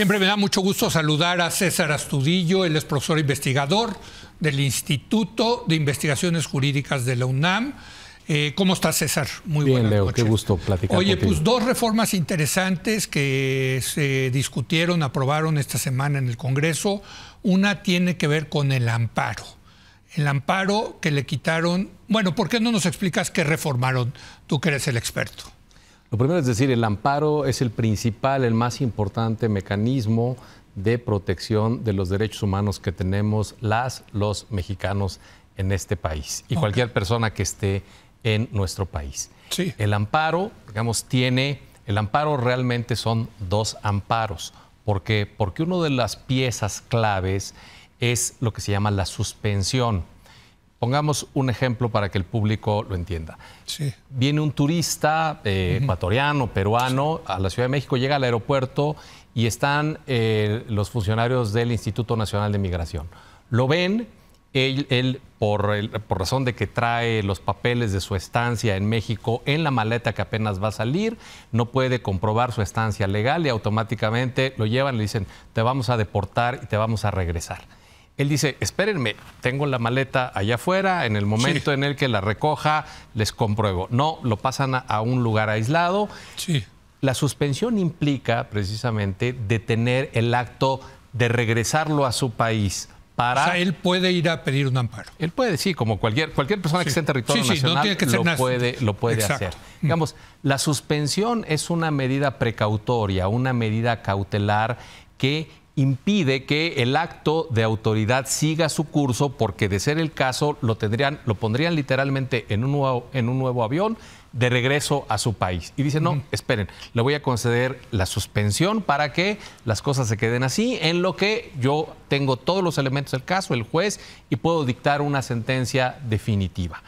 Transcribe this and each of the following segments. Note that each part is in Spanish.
Siempre me da mucho gusto saludar a César Astudillo, él es profesor investigador del Instituto de Investigaciones Jurídicas de la UNAM. Eh, ¿Cómo estás, César? Muy Bien, Leo, qué gusto platicar. Oye, pues dos reformas interesantes que se discutieron, aprobaron esta semana en el Congreso. Una tiene que ver con el amparo. El amparo que le quitaron. Bueno, ¿por qué no nos explicas qué reformaron? Tú que eres el experto. Lo primero es decir, el amparo es el principal, el más importante mecanismo de protección de los derechos humanos que tenemos las, los mexicanos en este país y cualquier persona que esté en nuestro país. Sí. El amparo, digamos, tiene, el amparo realmente son dos amparos. ¿Por qué? Porque una de las piezas claves es lo que se llama la suspensión. Pongamos un ejemplo para que el público lo entienda. Viene un turista eh, ecuatoriano, peruano, a la Ciudad de México, llega al aeropuerto y están eh, los funcionarios del Instituto Nacional de Migración. Lo ven, él, por, por, razón de que trae los papeles de su estancia en México en la maleta que apenas va a salir, no puede comprobar su estancia legal y automáticamente lo llevan y le dicen, te vamos a deportar y te vamos a regresar él dice, espérenme, tengo la maleta allá afuera, en el momento en el que la recoja, les compruebo. No, lo pasan a, un lugar aislado. Sí. La suspensión implica precisamente detener el acto de regresarlo a su país. Para... O sea, él puede ir a pedir un amparo. Él puede, sí, como cualquier, cualquier persona que esté en territorio nacional lo, puede, lo puede hacer. Mm. Digamos, la suspensión es una medida precautoria, una medida cautelar que impide que el acto de autoridad siga su curso porque de ser el caso lo tendrían lo pondrían literalmente en un nuevo, en un nuevo avión de regreso a su país y dice no esperen le voy a conceder la suspensión para que las cosas se queden así en lo que yo tengo todos los elementos del caso el juez y puedo dictar una sentencia definitiva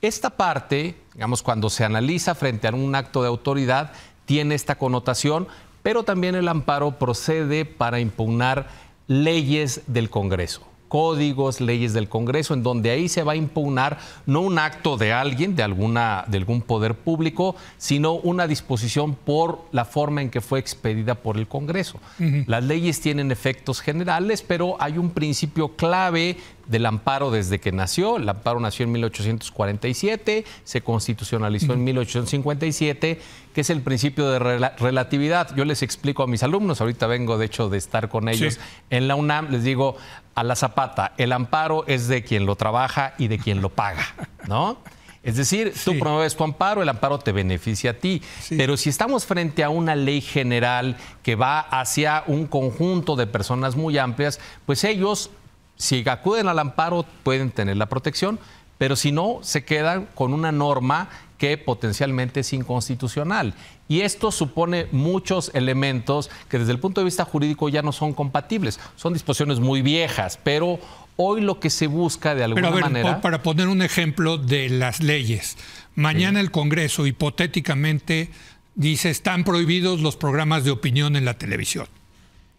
esta parte digamos cuando se analiza frente a un acto de autoridad tiene esta connotación pero también el amparo procede para impugnar leyes del Congreso códigos, leyes del Congreso, en donde ahí se va a impugnar no un acto de alguien, de, alguna, algún poder público, sino una disposición por la forma en que fue expedida por el Congreso. Las leyes tienen efectos generales, pero hay un principio clave del amparo desde que nació. El amparo nació en 1847, se constitucionalizó en 1857, que es el principio de relatividad. Yo les explico a mis alumnos, ahorita vengo de hecho de estar con ellos en la UNAM, les digo a la zapata, el amparo es de quien lo trabaja y de quien lo paga, ¿no? Es decir, tú promueves tu amparo, el amparo te beneficia a ti. Pero si estamos frente a una ley general que va hacia un conjunto de personas muy amplias, pues ellos si acuden al amparo pueden tener la protección, pero si no, se quedan con una norma que potencialmente es inconstitucional. Y esto supone muchos elementos que desde el punto de vista jurídico ya no son compatibles. Son disposiciones muy viejas, pero hoy lo que se busca de alguna pero manera... Para poner un ejemplo de las leyes, mañana el Congreso hipotéticamente dice están prohibidos los programas de opinión en la televisión,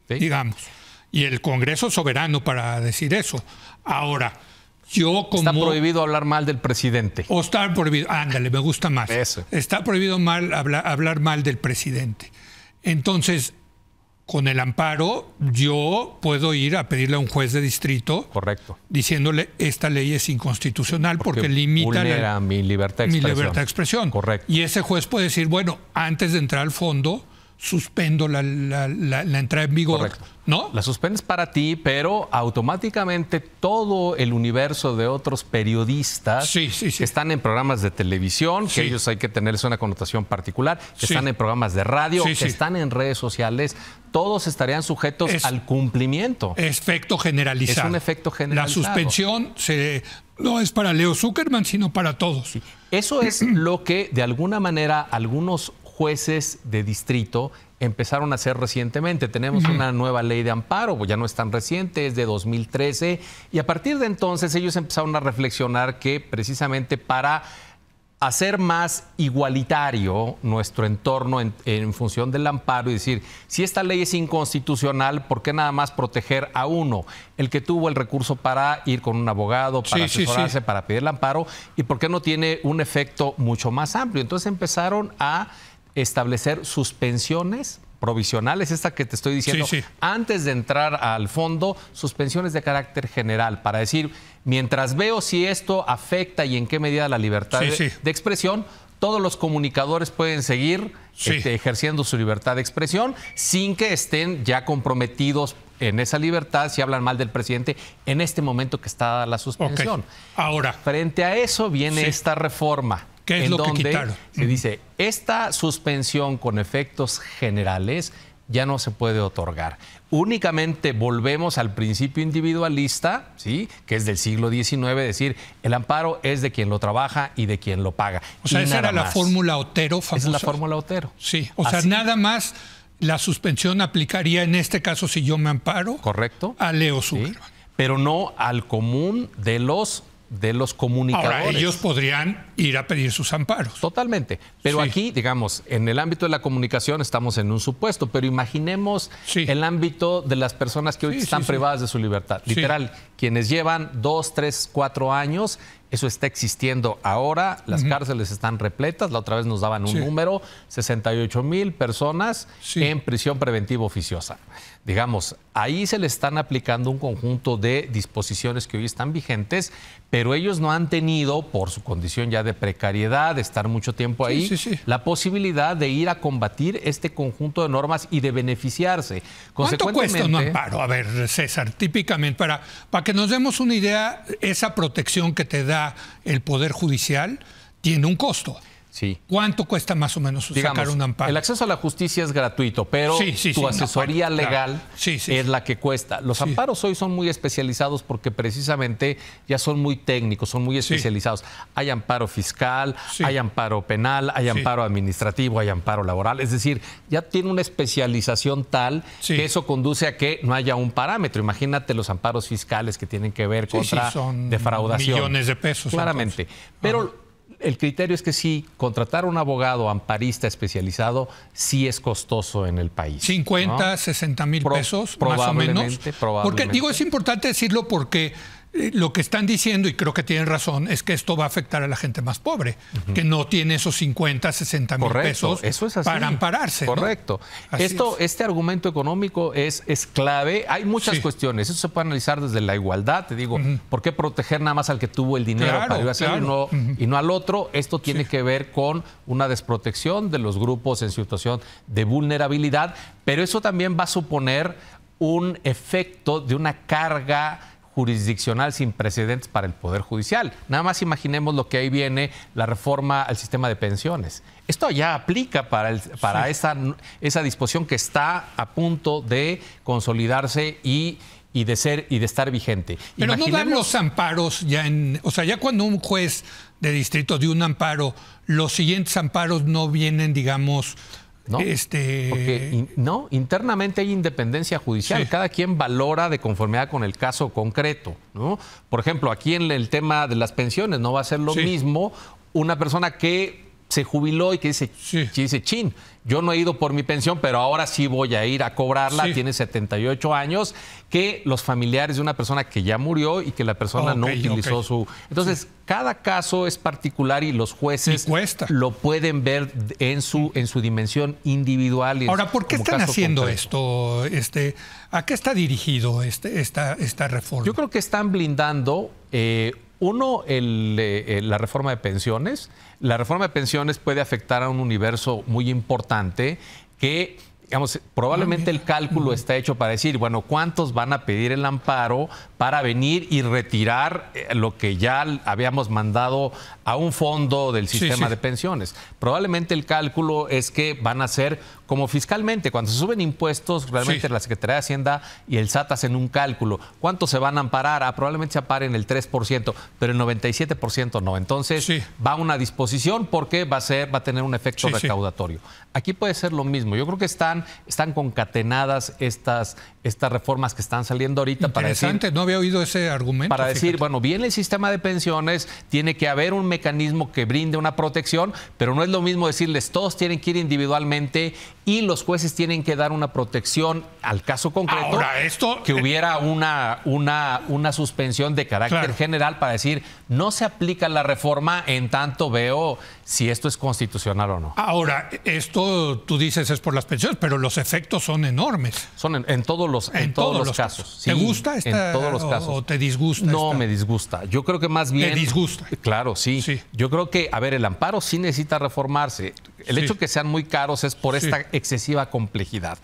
digamos y el Congreso soberano para decir eso. Ahora, yo como... Está prohibido hablar mal del presidente. O está prohibido, ándale, me gusta más. Eso. Está prohibido mal, hablar, mal del presidente. Entonces, con el amparo, yo puedo ir a pedirle a un juez de distrito. Correcto. Diciéndole, esta ley es inconstitucional porque, limita... mi libertad de expresión. Mi libertad de expresión. Correcto. Y ese juez puede decir, bueno, antes de entrar al fondo suspendo la, entrada en vigor. Correcto. ¿No? La suspendes para ti, pero automáticamente todo el universo de otros periodistas que están en programas de televisión, que ellos hay que tenerles una connotación particular, que están en programas de radio, que están en redes sociales, todos estarían sujetos al cumplimiento. Efecto generalizado. Es un efecto generalizado. La suspensión se, no es para Leo Zuckerman, sino para todos. Eso es lo que de alguna manera algunos jueces de distrito empezaron a hacer recientemente. Tenemos una nueva ley de amparo, ya no es tan reciente, es de 2013, y a partir de entonces ellos empezaron a reflexionar que precisamente para hacer más igualitario nuestro entorno en, función del amparo y decir, si esta ley es inconstitucional, ¿por qué nada más proteger a uno? El que tuvo el recurso para ir con un abogado, para asesorarse, para pedir el amparo, y por qué no tiene un efecto mucho más amplio. Entonces empezaron a establecer suspensiones provisionales, esta que te estoy diciendo, antes de entrar al fondo, suspensiones de carácter general, para decir, mientras veo si esto afecta y en qué medida la libertad de, expresión, todos los comunicadores pueden seguir este, ejerciendo su libertad de expresión sin que estén ya comprometidos en esa libertad si hablan mal del presidente en este momento que está la suspensión. Ahora. Frente a eso viene esta reforma ¿Qué es en lo donde que quitaron? Se dice, esta suspensión con efectos generales ya no se puede otorgar. Únicamente volvemos al principio individualista, ¿sí? que es del siglo XIX, decir, el amparo es de quien lo trabaja y de quien lo paga. O sea, esa era la fórmula Otero famosa. Esa es la fórmula Otero. Sí, o sea, nada más la suspensión aplicaría en este caso si yo me amparo. Correcto. A Leo Zuckerman. pero no al común de los de los comunicadores. Ahora, ellos podrían ir a pedir sus amparos. Totalmente. Pero aquí, digamos, en el ámbito de la comunicación estamos en un supuesto, pero imaginemos el ámbito de las personas que hoy están privadas de su libertad. Literal, quienes llevan dos, tres, cuatro años eso está existiendo ahora, las cárceles están repletas, la otra vez nos daban un número, 68 mil personas en prisión preventiva oficiosa. Digamos, ahí se le están aplicando un conjunto de disposiciones que hoy están vigentes, pero ellos no han tenido, por su condición ya de precariedad, de estar mucho tiempo ahí, la posibilidad de ir a combatir este conjunto de normas y de beneficiarse. ¿Cuánto cuesta un amparo? A ver, César, típicamente, para, para que nos demos una idea, esa protección que te da el Poder Judicial tiene un costo. ¿Cuánto cuesta más o menos sacar un amparo? El acceso a la justicia es gratuito, pero tu asesoría legal es la que cuesta. Los amparos hoy son muy especializados porque precisamente ya son muy técnicos, son muy especializados. Hay amparo fiscal, hay amparo penal, hay amparo administrativo, hay amparo laboral. Es decir, ya tiene una especialización tal que eso conduce a que no haya un parámetro. Imagínate los amparos fiscales que tienen que ver con son defraudación. Millones de pesos. Claramente. Pero el criterio es que sí, contratar un abogado amparista especializado sí es costoso en el país. 50, 60 mil pesos, más o menos. Porque digo, es importante decirlo porque eh, lo que están diciendo, y creo que tienen razón, es que esto va a afectar a la gente más pobre, que no tiene esos 50, 60 mil pesos para ampararse. Correcto. Esto, Este argumento económico es, es clave. Hay muchas cuestiones. Eso se puede analizar desde la igualdad. Te digo, ¿por qué proteger nada más al que tuvo el dinero y, no, al otro? Esto tiene que ver con una desprotección de los grupos en situación de vulnerabilidad, pero eso también va a suponer un efecto de una carga jurisdiccional sin precedentes para el Poder Judicial. Nada más imaginemos lo que ahí viene, la reforma al sistema de pensiones. Esto ya aplica para, para esa, disposición que está a punto de consolidarse y, y de ser y de estar vigente. Pero Imaginemos... no dan los amparos ya en, o sea, ya cuando un juez de distrito dio un amparo, los siguientes amparos no vienen, digamos, ¿no? Este... Porque no, internamente hay independencia judicial, cada quien valora de conformidad con el caso concreto, ¿no? Por ejemplo, aquí en el tema de las pensiones no va a ser lo mismo una persona que se jubiló y que dice, dice, chin, yo no he ido por mi pensión, pero ahora sí voy a ir a cobrarla, tiene 78 años, que los familiares de una persona que ya murió y que la persona no utilizó su... Entonces, cada caso es particular y los jueces lo pueden ver en su, en su dimensión individual. ahora, ¿por qué están haciendo esto? Este, ¿A qué está dirigido este, esta, esta reforma? Yo creo que están blindando... Eh, uno, eh, eh, la reforma de pensiones. La reforma de pensiones puede afectar a un universo muy importante que digamos, probablemente ah, el cálculo está hecho para decir, bueno, ¿cuántos van a pedir el amparo para venir y retirar eh, lo que ya habíamos mandado a un fondo del sistema de pensiones. Probablemente el cálculo es que van a ser como fiscalmente, cuando se suben impuestos, realmente la Secretaría de Hacienda y el SAT hacen un cálculo. ¿Cuánto se van a amparar? Ah, probablemente se amparen el 3%, pero el 97% no. Entonces va a una disposición porque va a, ser, va a tener un efecto recaudatorio. Aquí puede ser lo mismo. Yo creo que están, están concatenadas estas, estas reformas que están saliendo ahorita para decir oído ese argumento. Para decir, bueno, bien el sistema de pensiones, tiene que haber un mecanismo que brinde una protección, pero no es lo mismo decirles todos tienen que ir individualmente y los jueces tienen que dar una protección al caso concreto. Ahora, esto. Que hubiera una, una, una suspensión de carácter general para decir no se aplica la reforma, en tanto veo si esto es constitucional o no. Ahora, esto tú dices es por las pensiones, pero los efectos son enormes. Son en, todos los, en, todos, los casos. ¿Te gusta esta, en todos los casos. o te disgusta? No, me disgusta. Yo creo que más bien. ¿Te disgusta? Claro, sí. sí. Yo creo que, a ver, el amparo sí necesita reformarse. El hecho que sean muy caros es por esta excesiva complejidad.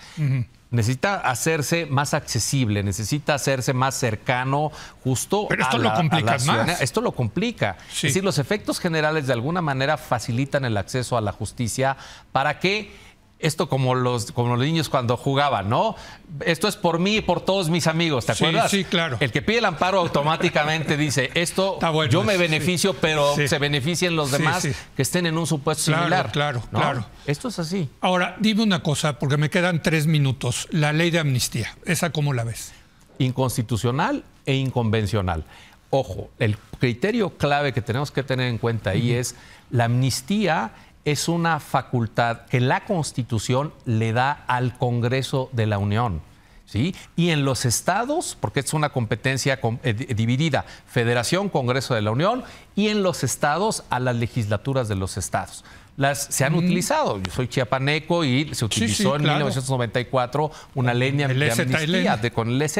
Necesita hacerse más accesible, necesita hacerse más cercano, justo. Pero esto a lo complica Esto lo complica. Es decir, los efectos generales de alguna manera facilitan el acceso a la justicia para que esto como los, como los niños cuando jugaban, ¿no? Esto es por mí y por todos mis amigos, ¿te acuerdas? Sí, sí claro. El que pide el amparo automáticamente dice, esto yo me beneficio, pero se beneficien los demás que estén en un supuesto claro, similar. Claro, claro. Esto es así. Ahora, dime una cosa, porque me quedan tres minutos. La ley de amnistía, ¿esa cómo la ves? Inconstitucional e inconvencional. Ojo, el criterio clave que tenemos que tener en cuenta ahí es la amnistía es una facultad que la Constitución le da al Congreso de la Unión. ¿Sí? Y en los estados, porque es una competencia eh, dividida, Federación, Congreso de la Unión, y en los estados a las legislaturas de los estados. Las se han utilizado. Yo soy chiapaneco y se utilizó en 1994 una ley de amnistía con el EZ.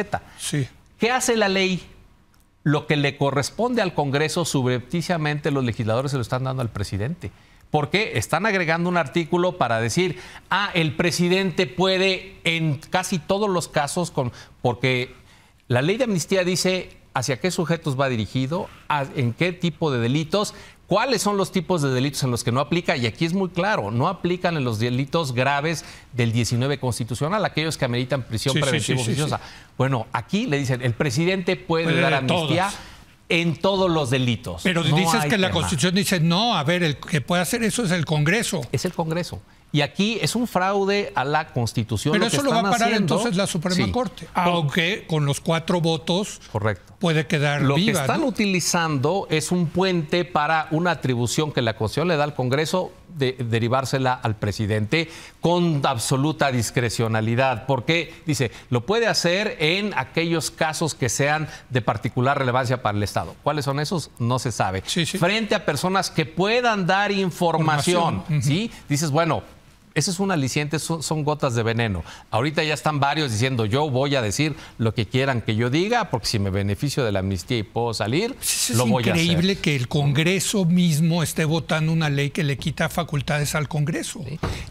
¿Qué hace la ley? Lo que le corresponde al Congreso, subrepticiamente los legisladores se lo están dando al presidente porque están agregando un artículo para decir, ah, el presidente puede en casi todos los casos, con, porque la ley de amnistía dice hacia qué sujetos va dirigido, en qué tipo de delitos, cuáles son los tipos de delitos en los que no aplica, y aquí es muy claro, no aplican en los delitos graves del 19 constitucional, aquellos que ameritan prisión preventiva oficiosa. Bueno, aquí le dicen, el presidente puede, dar amnistía en todos los delitos. Pero dices que la Constitución dice, no, a ver, el que puede hacer eso es el Congreso. Es el Congreso. Y aquí es un fraude a la Constitución. Pero eso lo va a parar entonces la Suprema Corte, aunque con los cuatro votos Correcto. puede quedar Lo que están utilizando es un puente para una atribución que la Constitución le da al Congreso de derivársela al presidente con absoluta discrecionalidad, porque dice, lo puede hacer en aquellos casos que sean de particular relevancia para el Estado. ¿Cuáles son esos? No se sabe. Frente a personas que puedan dar información, información. ¿sí? Dices, bueno, ese es un aliciente, son, gotas de veneno. Ahorita ya están varios diciendo, yo voy a decir lo que quieran que yo diga, porque si me beneficio de la amnistía y puedo salir, lo voy a hacer. Es increíble que el Congreso mismo esté votando una ley que le quita facultades al Congreso.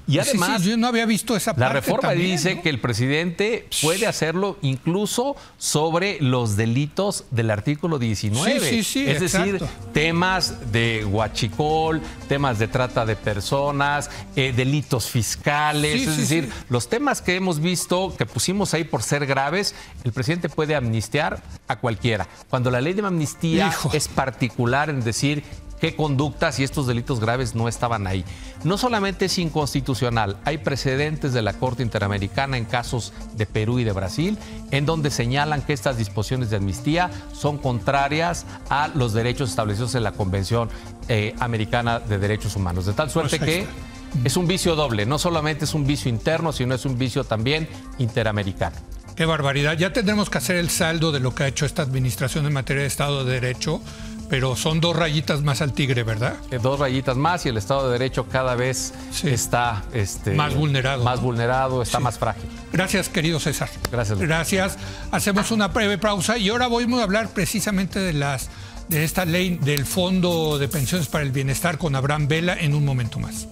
Y además, yo no había visto esa la reforma dice que el presidente puede hacerlo incluso sobre los delitos del artículo 19. es decir, temas de guachicol, temas de trata de personas, eh, delitos fiscales, es decir, los temas que hemos visto, que pusimos ahí por ser graves, el presidente puede amnistiar a cualquiera. Cuando la ley de amnistía es particular en decir qué conductas y estos delitos graves no estaban ahí. No solamente es inconstitucional, hay precedentes de la Corte Interamericana en casos de Perú y de Brasil, en donde señalan que estas disposiciones de amnistía son contrarias a los derechos establecidos en la Convención eh, Americana de Derechos Humanos. De tal suerte pues que Mm. es un vicio doble, no solamente es un vicio interno, sino es un vicio también interamericano. Qué barbaridad. Ya tendremos que hacer el saldo de lo que ha hecho esta administración en materia de Estado de Derecho, pero son dos rayitas más al tigre, ¿verdad? Eh, dos rayitas más y el Estado de Derecho cada vez está este, más vulnerado. Más vulnerado, está más frágil. Gracias, querido César. Gracias. Gracias. Hacemos una breve pausa y ahora vamos a hablar precisamente de las de esta ley del Fondo de Pensiones para el Bienestar con Abraham Vela en un momento más.